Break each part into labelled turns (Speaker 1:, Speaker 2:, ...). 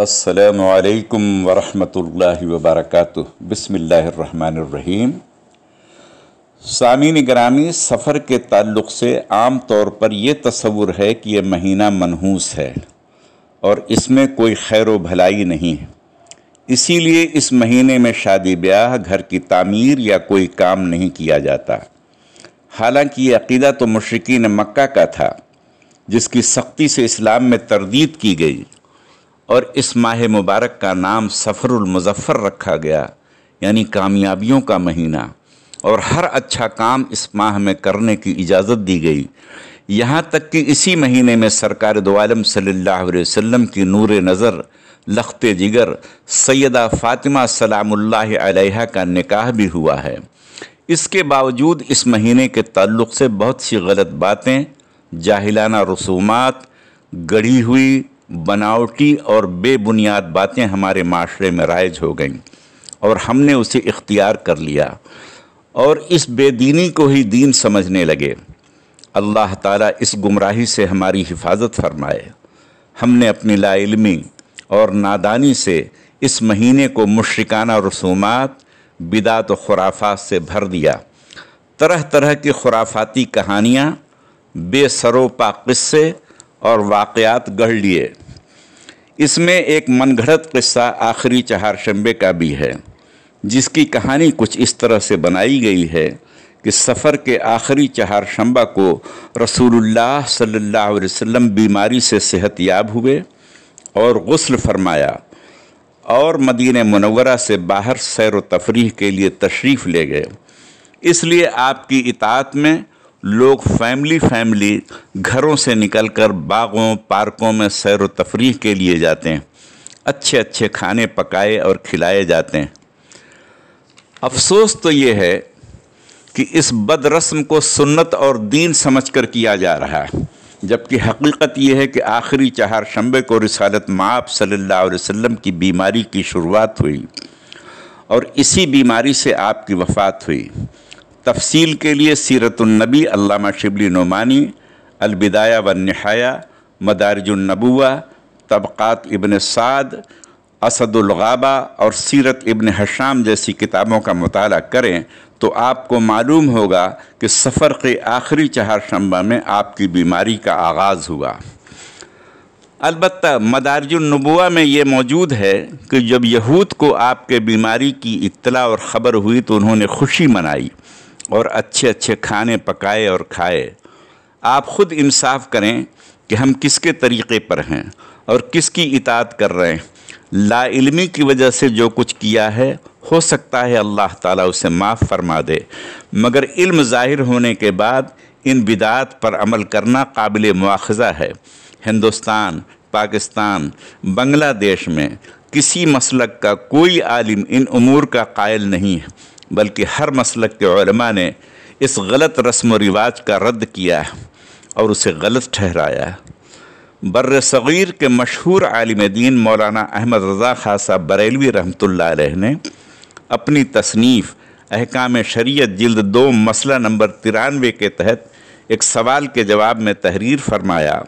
Speaker 1: असलकम वरहमल वबरक बसमीम सामीन ग्रामी सफ़र के ताल्लुक़ से आम तौर पर यह तस्वुर है कि यह महीना मनहूस है और इसमें कोई खैर व भलाई नहीं है इसीलिए इस महीने में शादी ब्याह घर की तामीर या कोई काम नहीं किया जाता हालांकि ये अकीदा तो मशरकिन मक्का का था जिसकी सख्ती से इस्लाम में तरदीद की गई और इस माह मुबारक का नाम सफ़रुल मुजफ़्फ़र रखा गया यानी कामयाबियों का महीना और हर अच्छा काम इस माह में करने की इजाज़त दी गई यहाँ तक कि इसी महीने में सरकार दोआलम सल्लल्लाहु अलैहि वसल्लम की नूर नज़र लखत जिगर सैदा फ़ातिमा सलामुल्लाह अलैहा का निकाह भी हुआ है इसके बावजूद इस महीने के तल्ल से बहुत सी गलत बातें जाहिलाना रसूमात गढ़ी हुई बनावटी और बेबुनियाद बातें हमारे माशरे में राइज हो गईं और हमने उसे इख्तियार कर लिया और इस बेदीनी को ही दीन समझने लगे अल्लाह ताला इस गुमराही से हमारी हिफाजत फरमाए हमने अपनी लाइलमी और नादानी से इस महीने को मुशरकाना रसूमात बिदात खुराफात से भर दिया तरह तरह की खुराफाती कहानियाँ बेसरोपा किस्से और वाक़ात गढ़ लिए इसमें एक मनगढ़ंत किस्सा आखिरी चहार शंबे का भी है जिसकी कहानी कुछ इस तरह से बनाई गई है कि सफ़र के आखिरी चहार शंबा को रसूलुल्लाह सल्लल्लाहु अलैहि वसल्लम बीमारी से सेहत याब हुए और गसल फरमाया और मदीन मनवरा से बाहर सैर व तफरी के लिए तशरीफ़ ले गए इसलिए आपकी इतात में लोग फैमिली फैमिली घरों से निकलकर बागों पार्कों में सैर व के लिए जाते हैं अच्छे अच्छे खाने पकाए और खिलाए जाते हैं अफसोस तो ये है कि इस बदरस्म को सुन्नत और दीन समझकर किया जा रहा है जबकि हकीकत यह है कि आखिरी चार शंबे को रिसालत माप सल्ला वसम की बीमारी की शुरुआत हुई और इसी बीमारी से आपकी वफात हुई तफसील के लिए सीरतुलनबी अल्लामा शिबली नुमानी अलबिदाया व नहाया मदारजुलनबुआ तबक़ात इबन साद असदुलगाबा और सीरत इबन हशाम जैसी किताबों का मताल करें तो आपको मालूम होगा कि सफ़र के आखिरी शंबा में आपकी बीमारी का आगाज़ हुआ अलबत् मदारजुलनबुआ में ये मौजूद है कि जब यहूद को आपके बीमारी की इतला और ख़बर हुई तो उन्होंने खुशी मनाई और अच्छे अच्छे खाने पकाए और खाए आप ख़ुद इंसाफ करें कि हम किसके तरीक़े पर हैं और किसकी इतात कर रहे हैं लाइलमी की वजह से जो कुछ किया है हो सकता है अल्लाह ताला उसे माफ़ फरमा दे मगर इल्म ज़ाहिर होने के बाद इन बिदात पर अमल करना काबिल मुआखज़ा है हिंदुस्तान पाकिस्तान बांग्लादेश में किसी मसलक का कोई आलिम इन अमूर का कायल नहीं है बल्कि हर मसलक के ने इस गलत रस्म व रिवाज का रद्द किया और उसे गलत ठहराया बर सग़ीर के मशहूर आलिम दीन मौलाना अहमद रज़ा खा साहब बरेलवी रहमत ने अपनी तसनीफ़ अहकाम शरीयत जल्द दो मसला नंबर तिरानवे के तहत एक सवाल के जवाब में तहरीर फरमाया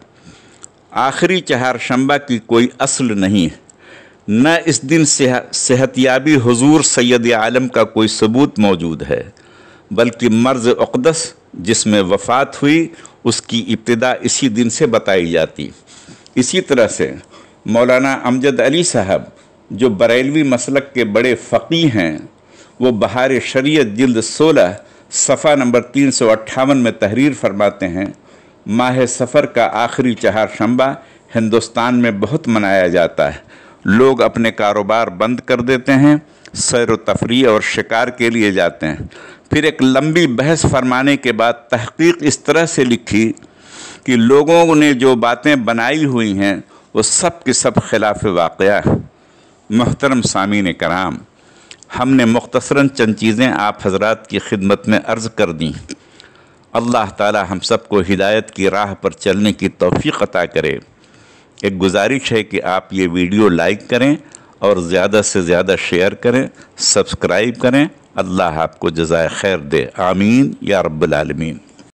Speaker 1: आखिरी चहार शंबा की कोई असल नहीं है न इस दिन सेहतियाबी हजूर सैद आलम का कोई सबूत मौजूद है बल्कि मर्ज अकदस जिसमें वफात हुई उसकी इब्तदा इसी दिन से बताई जाती इसी तरह से मौलाना अमजद अली साहब जो बरेलवी मसलक के बड़े फ़कीह हैं वो बहार शरीयत जल्द सोलह सफ़ा नंबर तीन सौ अट्ठावन में तहरीर फरमाते हैं माह सफ़र का आखिरी चहार शंबा हिंदुस्तान में बहुत मनाया जाता है लोग अपने कारोबार बंद कर देते हैं सैर तफरी और शिकार के लिए जाते हैं फिर एक लंबी बहस फरमाने के बाद तहकीक इस तरह से लिखी कि लोगों ने जो बातें बनाई हुई हैं वो सब के सब खिलाफ वाक़ है मोहतरम ने कराम हमने मुख्तसरा चंद चीज़ें आप हजरात की खिदमत में अर्ज़ कर दी अल्लाह ताला हम सबको हिदायत की राह पर चलने की तोफ़ी अता करे एक गुजारिश है कि आप ये वीडियो लाइक करें और ज़्यादा से ज़्यादा शेयर करें सब्सक्राइब करें अल्लाह आपको जजाय खैर दे आमीन या रब्बुल आलमीन